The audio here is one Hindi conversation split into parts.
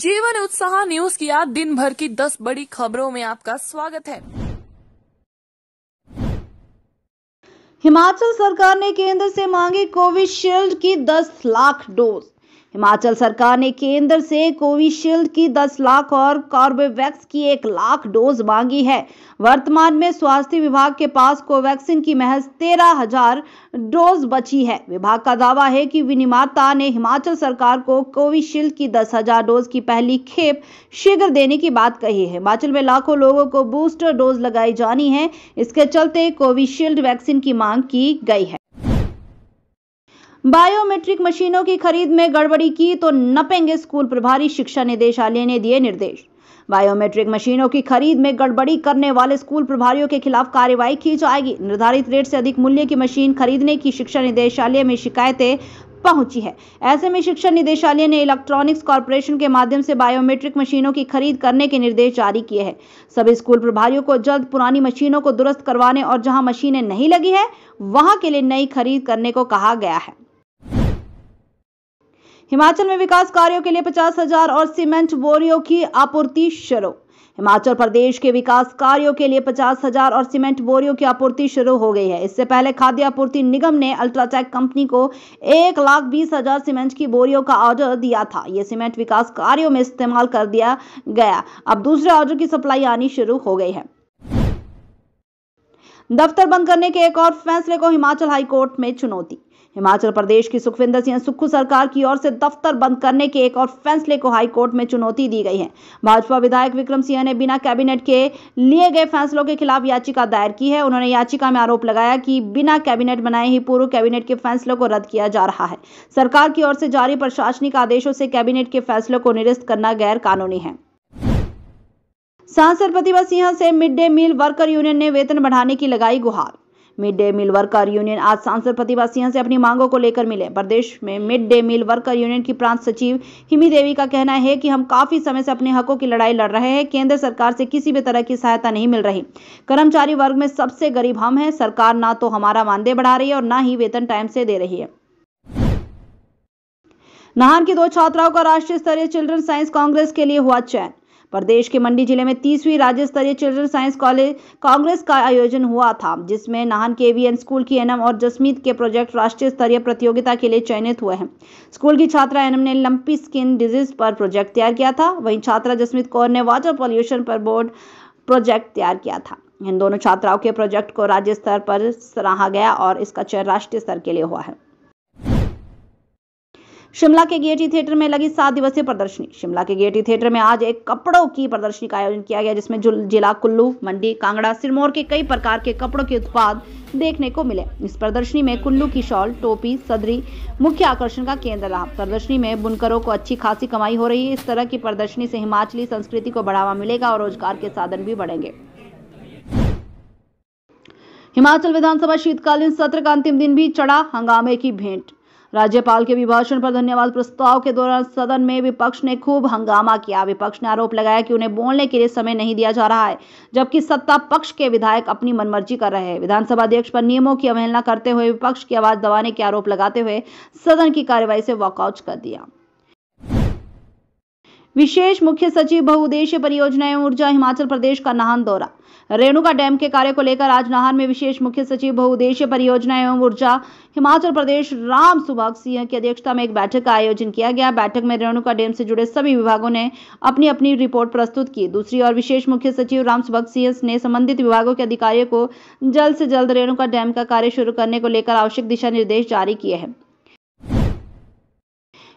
जीवन उत्साह न्यूज की आज दिन भर की दस बड़ी खबरों में आपका स्वागत है हिमाचल सरकार ने केंद्र से मांगी कोविशील्ड की 10 लाख डोज हिमाचल सरकार ने केंद्र से कोविशील्ड की 10 लाख और कॉर्बेवैक्स की एक लाख डोज मांगी है वर्तमान में स्वास्थ्य विभाग के पास कोवैक्सीन की महज तेरह हजार डोज बची है विभाग का दावा है कि विनिमाता ने हिमाचल सरकार को कोविशील्ड की दस हजार डोज की पहली खेप शीघ्र देने की बात कही है हिमाचल में लाखों लोगों को बूस्टर डोज लगाई जानी है इसके चलते कोविशील्ड वैक्सीन की मांग की गई है बायोमेट्रिक मशीनों की खरीद में गड़बड़ी की तो नपेंगे स्कूल प्रभारी शिक्षा निदेशालय ने दिए निर्देश बायोमेट्रिक मशीनों की खरीद में गड़बड़ी करने वाले स्कूल प्रभारियों के खिलाफ कार्रवाई की जाएगी निर्धारित रेट से अधिक मूल्य की मशीन खरीदने की शिक्षा निदेशालय में शिकायतें पहुंची है ऐसे में शिक्षा निदेशालय ने इलेक्ट्रॉनिक्स कॉरपोरेशन के माध्यम से बायोमेट्रिक मशीनों की खरीद करने के निर्देश जारी किए हैं सभी स्कूल प्रभारियों को जल्द पुरानी मशीनों को दुरुस्त करवाने और जहां मशीनें नहीं लगी है वहां के लिए नई खरीद करने को कहा गया है हिमाचल में विकास कार्यों के लिए पचास हजार और सीमेंट बोरियों की आपूर्ति शुरू हिमाचल प्रदेश के विकास कार्यों के लिए पचास हजार और सीमेंट बोरियों की आपूर्ति शुरू हो गई है इससे पहले खाद्य आपूर्ति निगम ने अल्ट्राटेक कंपनी को एक लाख बीस हजार सीमेंट की बोरियों का ऑर्डर दिया था ये सीमेंट विकास कार्यों में इस्तेमाल कर दिया गया अब दूसरे ऑर्डर की सप्लाई आनी शुरू हो गई है दफ्तर बंद करने के एक और फैसले को हिमाचल हाईकोर्ट में चुनौती हिमाचल प्रदेश की सुखविंदर सिंह सुक्खू सरकार की ओर से दफ्तर बंद करने के एक और फैसले को हाईकोर्ट में चुनौती दी गई है भाजपा विधायक विक्रम सिंह ने बिना कैबिनेट के लिए गए फैसलों के खिलाफ याचिका दायर की है उन्होंने याचिका में आरोप लगाया कि बिना कैबिनेट बनाए ही पूर्व कैबिनेट के फैसलों को रद्द किया जा रहा है सरकार की ओर से जारी प्रशासनिक आदेशों से कैबिनेट के फैसलों को निरस्त करना गैर कानूनी है सांसद प्रतिभा सिंह से mid day meal worker union ने वेतन बढ़ाने की लगाई गुहार mid day meal worker union आज सांसद प्रतिभा सिंह से अपनी मांगों को लेकर मिले प्रदेश में mid day meal worker union की प्रांत सचिव हिमी देवी का कहना है कि हम काफी समय से अपने हकों की लड़ाई लड़ रहे हैं केंद्र सरकार से किसी भी तरह की सहायता नहीं मिल रही कर्मचारी वर्ग में सबसे गरीब हम हैं सरकार ना तो हमारा मानदेय बढ़ा रही है और न ही वेतन टाइम से दे रही है नाहन की दो छात्राओं का राष्ट्रीय स्तरीय चिल्ड्रन साइंस कांग्रेस के लिए हुआ चयन प्रदेश के मंडी जिले में तीसवीं राज्य स्तरीय चिल्ड्रन साइंस कॉलेज कांग्रेस का आयोजन हुआ था जिसमें नाहन के वी स्कूल की एनम और जसमीत के प्रोजेक्ट राष्ट्रीय स्तरीय प्रतियोगिता के लिए चयनित हुए हैं स्कूल की छात्रा एनम ने लंपी स्किन डिजीज पर प्रोजेक्ट तैयार किया था वहीं छात्रा जसमीत कौर ने वाटर पॉल्यूशन पर बोर्ड प्रोजेक्ट तैयार किया था इन दोनों छात्राओं के प्रोजेक्ट को राज्य स्तर पर सराहा गया और इसका चयन राष्ट्रीय स्तर के लिए हुआ है शिमला के गेयटी थिएटर में लगी सात दिवसीय प्रदर्शनी शिमला के गेयटी थिएटर में आज एक कपड़ों की प्रदर्शनी का आयोजन किया गया जिसमें जिला कुल्लू मंडी कांगड़ा सिरमौर के कई प्रकार के कपड़ों के उत्पाद देखने को मिले इस प्रदर्शनी में कुल्लू की शॉल टोपी सदरी मुख्य आकर्षण का केंद्र रहा प्रदर्शनी में बुनकरों को अच्छी खासी कमाई हो रही है इस तरह की प्रदर्शनी से हिमाचली संस्कृति को बढ़ावा मिलेगा और रोजगार के साधन भी बढ़ेंगे हिमाचल विधानसभा शीतकालीन सत्र का अंतिम दिन भी चढ़ा हंगामे की भेंट राज्यपाल के अभिभाषण पर धन्यवाद प्रस्ताव के दौरान सदन में विपक्ष ने खूब हंगामा किया विपक्ष ने आरोप लगाया कि उन्हें बोलने के लिए समय नहीं दिया जा रहा है जबकि सत्ता पक्ष के विधायक अपनी मनमर्जी कर रहे हैं विधानसभा अध्यक्ष पर नियमों की अवहेलना करते हुए विपक्ष की आवाज दबाने के आरोप लगाते हुए सदन की कार्यवाही से वॉकआउट कर दिया विशेष मुख्य सचिव बहुउद्देश्य परियोजना एवं ऊर्जा हिमाचल प्रदेश का नाहन दौरा रेणुका डैम के कार्य को लेकर आज नाहन में विशेष मुख्य सचिव बहुउद्देश्य परियोजना एवं ऊर्जा हिमाचल प्रदेश राम सुभाग सिंह की अध्यक्षता में एक बैठक का आयोजन किया गया बैठक में रेणुका डैम से जुड़े सभी विभागों ने अपनी अपनी रिपोर्ट प्रस्तुत की दूसरी ओर विशेष मुख्य सचिव राम सुभाग सिंह ने संबंधित विभागों के अधिकारियों को जल्द से जल्द रेणुका डैम का कार्य शुरू करने को लेकर आवश्यक दिशा निर्देश जारी किए हैं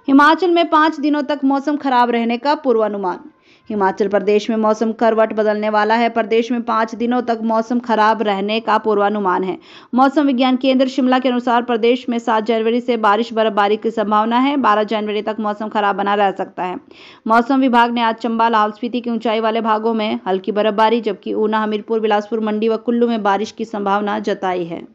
हिमाचल में पाँच दिनों तक मौसम खराब रहने का पूर्वानुमान हिमाचल प्रदेश में मौसम करवट बदलने वाला है प्रदेश में पाँच दिनों तक मौसम खराब रहने का पूर्वानुमान है मौसम विज्ञान केंद्र शिमला के अनुसार प्रदेश में सात जनवरी से बारिश बर्फबारी की संभावना है बारह जनवरी तक मौसम खराब बना रह सकता है मौसम विभाग ने आज चंबा लाहौल स्पीति की ऊंचाई वाले भागों में हल्की बर्फबारी जबकि ऊना हमीरपुर बिलासपुर मंडी व कुल्लू में बारिश की संभावना जताई है